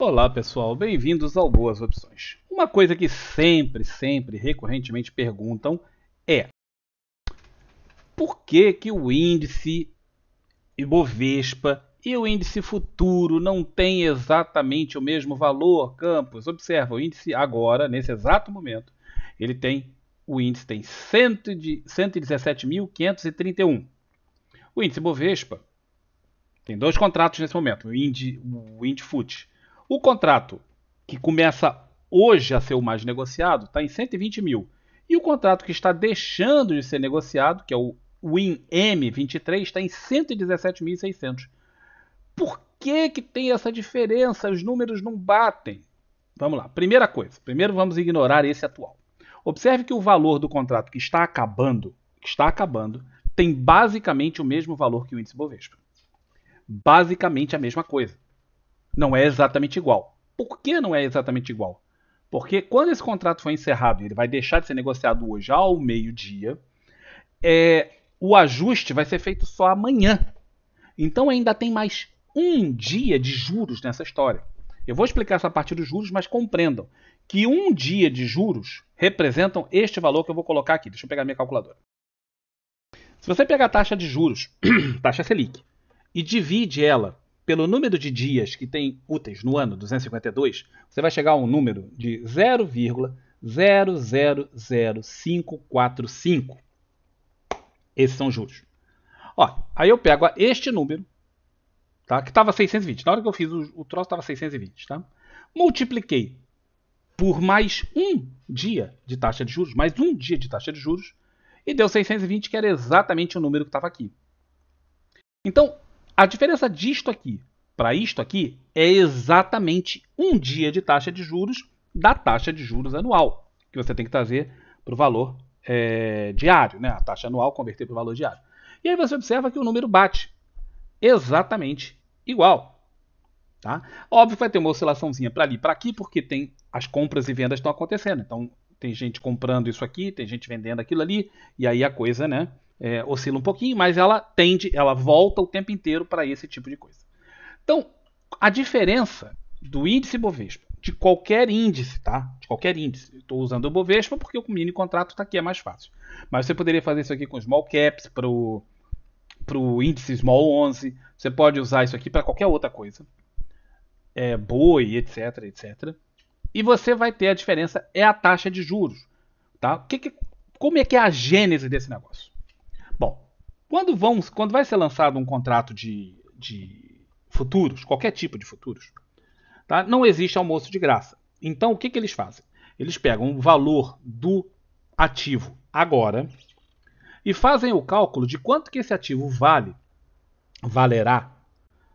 Olá pessoal, bem-vindos ao Boas Opções. Uma coisa que sempre, sempre, recorrentemente perguntam é por que, que o índice Ibovespa e o índice futuro não têm exatamente o mesmo valor, Campos? Observa, o índice agora, nesse exato momento, ele tem o índice tem 117.531. O índice Bovespa tem dois contratos nesse momento, o índice, o índice futuro. O contrato que começa hoje a ser o mais negociado está em 120 mil. E o contrato que está deixando de ser negociado, que é o m 23 está em 117.600. Por que, que tem essa diferença? Os números não batem. Vamos lá. Primeira coisa. Primeiro vamos ignorar esse atual. Observe que o valor do contrato que está acabando, que está acabando, tem basicamente o mesmo valor que o índice Bovespa. Basicamente a mesma coisa não é exatamente igual. Por que não é exatamente igual? Porque quando esse contrato for encerrado, ele vai deixar de ser negociado hoje ao meio-dia, é, o ajuste vai ser feito só amanhã. Então ainda tem mais um dia de juros nessa história. Eu vou explicar essa parte dos juros, mas compreendam que um dia de juros representam este valor que eu vou colocar aqui. Deixa eu pegar minha calculadora. Se você pegar a taxa de juros, taxa Selic, e divide ela pelo número de dias que tem úteis no ano, 252, você vai chegar a um número de 0,000545. Esses são juros. Ó, aí eu pego este número, tá? que estava 620. Na hora que eu fiz o, o troço estava 620. Tá? Multipliquei por mais um dia de taxa de juros, mais um dia de taxa de juros, e deu 620, que era exatamente o número que estava aqui. Então, a diferença disto aqui para isto aqui é exatamente um dia de taxa de juros da taxa de juros anual, que você tem que trazer para o valor é, diário, né? a taxa anual converter para o valor diário. E aí você observa que o número bate exatamente igual. Tá? Óbvio que vai ter uma oscilaçãozinha para ali para aqui, porque tem as compras e vendas estão acontecendo. Então, tem gente comprando isso aqui, tem gente vendendo aquilo ali, e aí a coisa né, é, oscila um pouquinho, mas ela tende, ela volta o tempo inteiro para esse tipo de coisa. Então, a diferença do índice Bovespa, de qualquer índice, tá? De qualquer índice. Estou usando o Bovespa porque o mini contrato está aqui, é mais fácil. Mas você poderia fazer isso aqui com small caps para o índice small 11. Você pode usar isso aqui para qualquer outra coisa. É, boi, etc, etc. E você vai ter a diferença é a taxa de juros, tá? Que que, como é que é a gênese desse negócio? Quando, vamos, quando vai ser lançado um contrato de, de futuros, qualquer tipo de futuros, tá? não existe almoço de graça. Então, o que, que eles fazem? Eles pegam o valor do ativo agora e fazem o cálculo de quanto que esse ativo vale, valerá,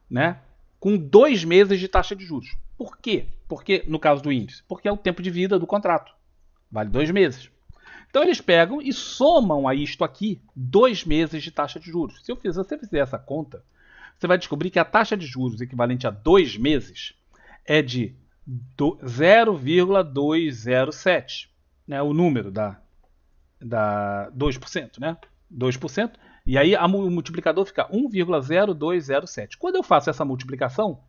né? com dois meses de taxa de juros. Por quê? Porque, no caso do índice, porque é o tempo de vida do contrato. Vale dois meses. Então eles pegam e somam a isto aqui dois meses de taxa de juros. Se, eu fiz, se você fizer essa conta, você vai descobrir que a taxa de juros equivalente a dois meses é de 0,207, né? o número da, da 2%, né? 2%, e aí a, o multiplicador fica 1,0207. Quando eu faço essa multiplicação,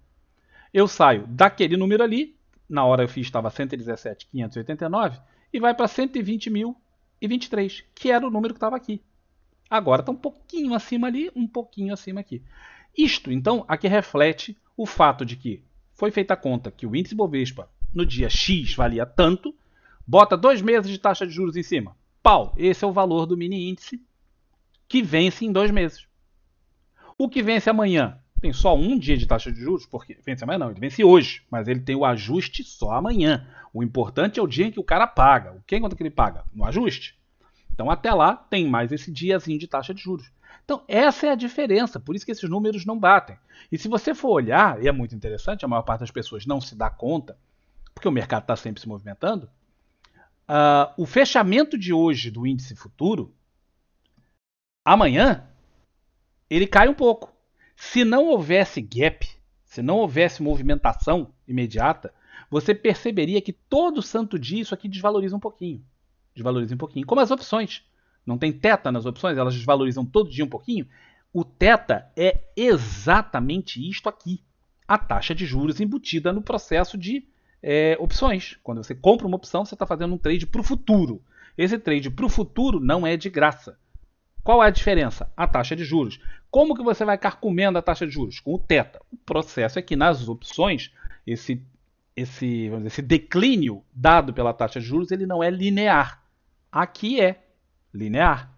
eu saio daquele número ali, na hora eu fiz estava 117,589, e vai para 120 mil e 23, que era o número que estava aqui. Agora está um pouquinho acima ali, um pouquinho acima aqui. Isto, então, aqui reflete o fato de que foi feita a conta que o índice Bovespa no dia X valia tanto, bota dois meses de taxa de juros em cima. Pau! Esse é o valor do mini índice que vence em dois meses. O que vence amanhã tem só um dia de taxa de juros, porque vence amanhã não, ele vence hoje, mas ele tem o ajuste só amanhã. O importante é o dia em que o cara paga. O que quanto que ele paga? No ajuste. Então até lá tem mais esse diazinho de taxa de juros. Então essa é a diferença, por isso que esses números não batem. E se você for olhar, e é muito interessante, a maior parte das pessoas não se dá conta, porque o mercado está sempre se movimentando, uh, o fechamento de hoje do índice futuro, amanhã, ele cai um pouco. Se não houvesse gap, se não houvesse movimentação imediata, você perceberia que todo santo dia isso aqui desvaloriza um pouquinho. Desvaloriza um pouquinho. Como as opções. Não tem teta nas opções, elas desvalorizam todo dia um pouquinho. O teta é exatamente isto aqui: a taxa de juros embutida no processo de é, opções. Quando você compra uma opção, você está fazendo um trade para o futuro. Esse trade para o futuro não é de graça. Qual é a diferença? A taxa de juros. Como que você vai carcomendo a taxa de juros? Com o teta. O processo é que nas opções, esse, esse, dizer, esse declínio dado pela taxa de juros ele não é linear. Aqui é linear.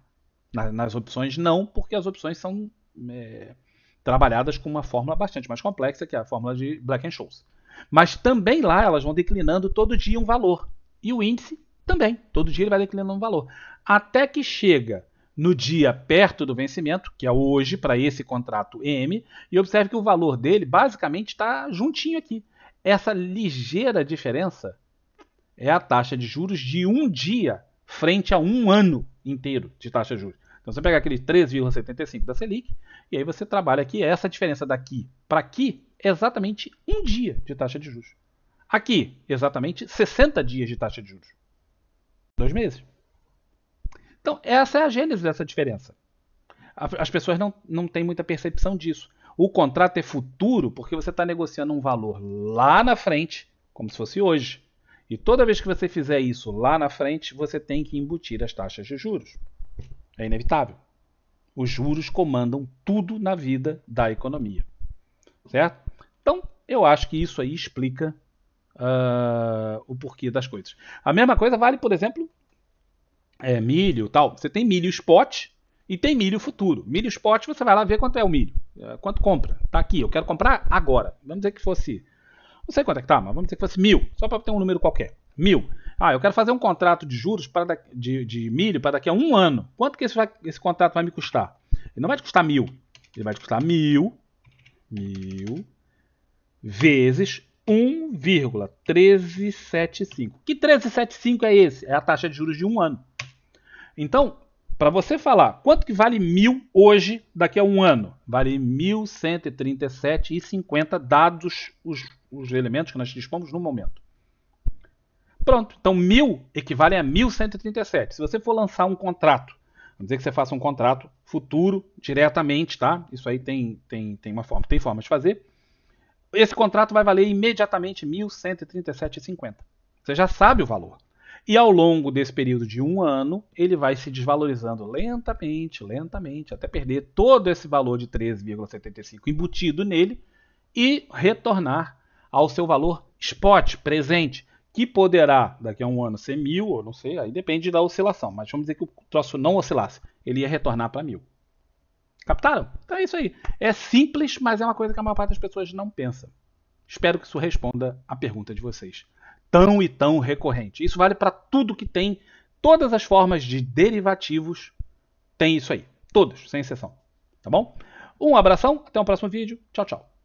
nas opções não, porque as opções são é, trabalhadas com uma fórmula bastante mais complexa, que é a fórmula de Black and Scholes. Mas também lá elas vão declinando todo dia um valor. E o índice também, todo dia ele vai declinando um valor. Até que chega no dia perto do vencimento, que é hoje para esse contrato M, e observe que o valor dele basicamente está juntinho aqui. Essa ligeira diferença é a taxa de juros de um dia frente a um ano inteiro de taxa de juros. Então você pega aquele 3,75 da Selic e aí você trabalha aqui é essa diferença daqui para aqui é exatamente um dia de taxa de juros. Aqui, exatamente 60 dias de taxa de juros. Dois meses. Então, essa é a gênese dessa diferença. As pessoas não, não têm muita percepção disso. O contrato é futuro porque você está negociando um valor lá na frente, como se fosse hoje. E toda vez que você fizer isso lá na frente, você tem que embutir as taxas de juros. É inevitável. Os juros comandam tudo na vida da economia. Certo? Então, eu acho que isso aí explica uh, o porquê das coisas. A mesma coisa vale, por exemplo, é, milho tal, você tem milho spot e tem milho futuro. Milho spot você vai lá ver quanto é o milho, é, quanto compra. Tá aqui, eu quero comprar agora. Vamos dizer que fosse, não sei quanto é que tá, mas vamos dizer que fosse mil, só para ter um número qualquer. Mil. Ah, eu quero fazer um contrato de juros para de, de milho para daqui a um ano. Quanto que esse, vai, esse contrato vai me custar? Ele não vai te custar mil. Ele vai te custar mil, mil vezes 1,1375. Que 1375 é esse? É a taxa de juros de um ano. Então, para você falar, quanto que vale mil hoje, daqui a um ano? Vale 1.137,50 dados os, os elementos que nós dispomos no momento. Pronto, então mil equivale a 1.137. Se você for lançar um contrato, vamos dizer que você faça um contrato futuro diretamente, tá? Isso aí tem, tem, tem uma forma, tem forma de fazer. Esse contrato vai valer imediatamente 1.137,50. Você já sabe o valor. E ao longo desse período de um ano, ele vai se desvalorizando lentamente, lentamente, até perder todo esse valor de 13,75 embutido nele e retornar ao seu valor spot, presente, que poderá daqui a um ano ser mil, ou não sei, aí depende da oscilação, mas vamos dizer que o troço não oscilasse, ele ia retornar para mil. Captaram? Então é isso aí. É simples, mas é uma coisa que a maior parte das pessoas não pensa. Espero que isso responda a pergunta de vocês tão e tão recorrente. Isso vale para tudo que tem, todas as formas de derivativos tem isso aí. Todos, sem exceção. Tá bom? Um abração, até o próximo vídeo. Tchau, tchau.